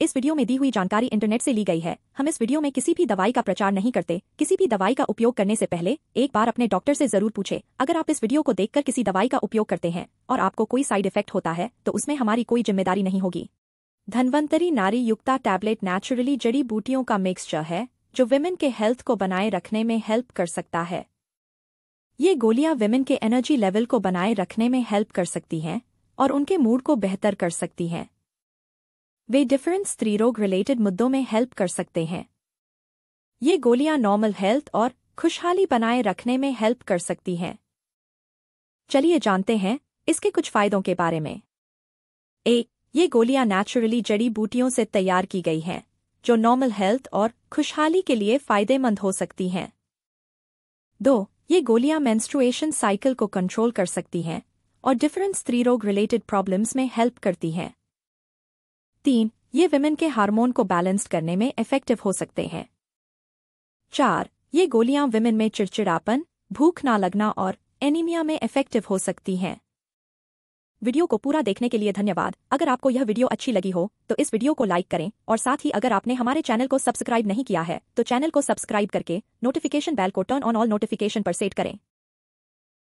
इस वीडियो में दी हुई जानकारी इंटरनेट से ली गई है हम इस वीडियो में किसी भी दवाई का प्रचार नहीं करते किसी भी दवाई का उपयोग करने से पहले एक बार अपने डॉक्टर से जरूर पूछे अगर आप इस वीडियो को देखकर किसी दवाई का उपयोग करते हैं और आपको कोई साइड इफेक्ट होता है तो उसमें हमारी कोई जिम्मेदारी नहीं होगी धनवंतरी नारी युक्ता टैबलेट नेचुरली जड़ी बूटियों का मिक्सचर है जो विमेन के हेल्थ को बनाए रखने में हेल्प कर सकता है ये गोलियां विमेन के एनर्जी लेवल को बनाए रखने में हेल्प कर सकती हैं और उनके मूड को बेहतर कर सकती हैं वे डिफरेंट स्त्री रोग रिलेटेड मुद्दों में हेल्प कर सकते हैं ये गोलियां नॉर्मल हेल्थ और खुशहाली बनाए रखने में हेल्प कर सकती हैं चलिए जानते हैं इसके कुछ फायदों के बारे में एक ये गोलियां नेचुरली जड़ी बूटियों से तैयार की गई हैं जो नॉर्मल हेल्थ और खुशहाली के लिए फायदेमंद हो सकती हैं दो ये गोलियां मेंस्ट्रुएशन साइकिल को कंट्रोल कर सकती हैं और डिफरेंट स्त्री रोग रिलेटेड प्रॉब्लम्स में हेल्प करती हैं तीन ये विमेन के हार्मोन को बैलेंस करने में इफेक्टिव हो सकते हैं चार ये गोलियां विमेन में चिड़चिड़ापन भूख ना लगना और एनीमिया में इफेक्टिव हो सकती हैं वीडियो को पूरा देखने के लिए धन्यवाद अगर आपको यह वीडियो अच्छी लगी हो तो इस वीडियो को लाइक करें और साथ ही अगर आपने हमारे चैनल को सब्सक्राइब नहीं किया है तो चैनल को सब्सक्राइब करके नोटिफिकेशन बेल को टर्न ऑन ऑल नोटिफिकेशन पर सेट करें